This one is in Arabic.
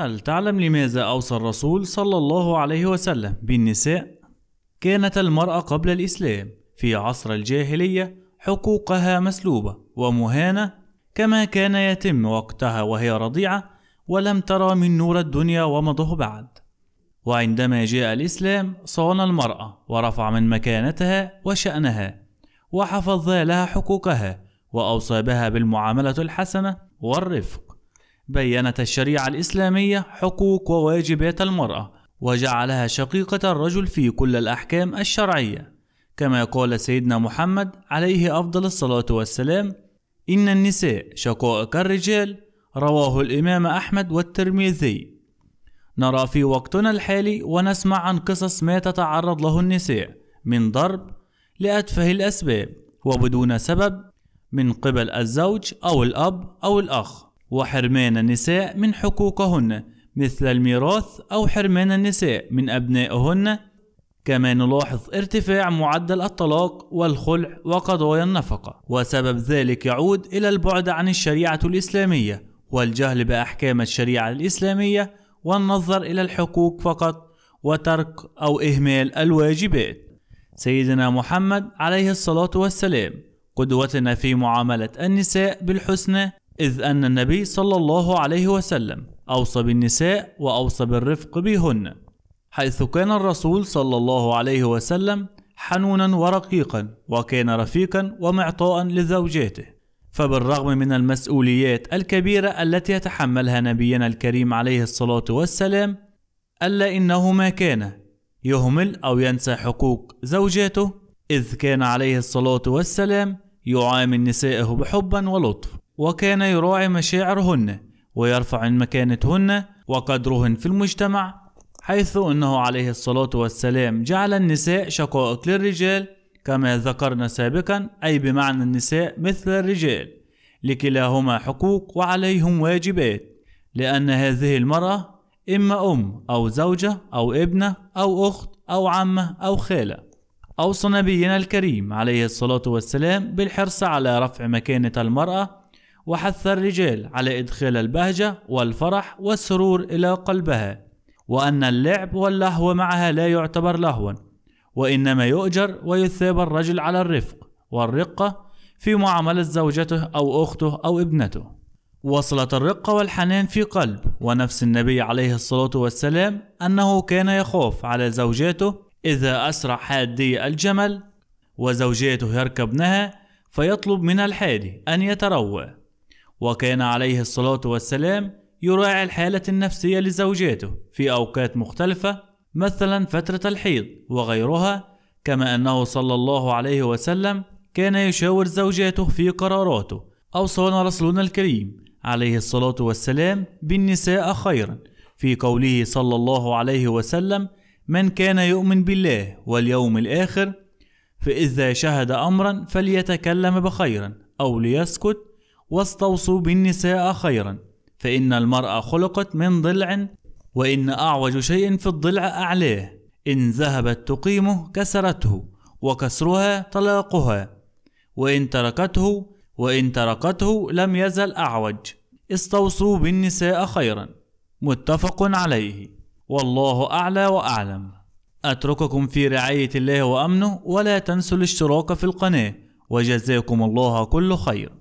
هل تعلم لماذا أوصى الرسول صلى الله عليه وسلم بالنساء؟ كانت المرأة قبل الإسلام في عصر الجاهلية حقوقها مسلوبة ومهانة كما كان يتم وقتها وهي رضيعة ولم ترى من نور الدنيا ومضه بعد وعندما جاء الإسلام صان المرأة ورفع من مكانتها وشأنها وحفظ لها حقوقها وأوصى بها بالمعاملة الحسنة والرفق بينت الشريعة الإسلامية حقوق وواجبات المرأة وجعلها شقيقة الرجل في كل الأحكام الشرعية كما قال سيدنا محمد عليه أفضل الصلاة والسلام إن النساء شقائق الرجال رواه الإمام أحمد والترمذي نرى في وقتنا الحالي ونسمع عن قصص ما تتعرض له النساء من ضرب لأتفه الأسباب وبدون سبب من قبل الزوج أو الأب أو الأخ وحرمان النساء من حقوقهن مثل الميراث أو حرمان النساء من أبنائهن كما نلاحظ ارتفاع معدل الطلاق والخلع وقضايا النفقة وسبب ذلك يعود إلى البعد عن الشريعة الإسلامية والجهل بأحكام الشريعة الإسلامية والنظر إلى الحقوق فقط وترك أو إهمال الواجبات سيدنا محمد عليه الصلاة والسلام قدوتنا في معاملة النساء بالحسنى إذ أن النبي صلى الله عليه وسلم أوصى بالنساء وأوصى بالرفق بهن حيث كان الرسول صلى الله عليه وسلم حنونا ورقيقا وكان رفيقا ومعطاء لزوجاته فبالرغم من المسؤوليات الكبيرة التي يتحملها نبينا الكريم عليه الصلاة والسلام ألا إنه ما كان يهمل أو ينسى حقوق زوجاته إذ كان عليه الصلاة والسلام يعامل نسائه بحبا ولطف وكان يراعي مشاعرهن ويرفع من مكانتهن وقدرهن في المجتمع حيث أنه عليه الصلاة والسلام جعل النساء شقائق للرجال كما ذكرنا سابقا أي بمعنى النساء مثل الرجال لكلاهما حقوق وعليهم واجبات لأن هذه المرأة إما أم أو زوجة أو ابنة أو أخت أو عمة أو خالة أوصى نبينا الكريم عليه الصلاة والسلام بالحرص على رفع مكانة المرأة وحث الرجال على إدخال البهجة والفرح والسرور إلى قلبها وأن اللعب واللهو معها لا يعتبر لهوا وإنما يؤجر ويثاب الرجل على الرفق والرقة في معاملة زوجته أو أخته أو ابنته وصلت الرقة والحنان في قلب ونفس النبي عليه الصلاة والسلام أنه كان يخاف على زوجاته إذا أسرع حادي الجمل وزوجاته يركبنها فيطلب من الحادي أن يتروى وكان عليه الصلاة والسلام يراعي الحالة النفسية لزوجاته في أوقات مختلفة مثلا فترة الحيض وغيرها كما أنه صلى الله عليه وسلم كان يشاور زوجاته في قراراته أوصانا رسولنا الكريم عليه الصلاة والسلام بالنساء خيرا في قوله صلى الله عليه وسلم من كان يؤمن بالله واليوم الآخر فإذا شهد أمرا فليتكلم بخيرا أو ليسكت واستوصوا بالنساء خيرا فإن المرأة خلقت من ضلع وإن أعوج شيء في الضلع أعلاه إن ذهبت تقيمه كسرته وكسرها طلاقها وإن تركته وإن تركته لم يزل أعوج استوصوا بالنساء خيرا متفق عليه والله أعلى وأعلم أترككم في رعاية الله وأمنه ولا تنسوا الاشتراك في القناة وجزاكم الله كل خير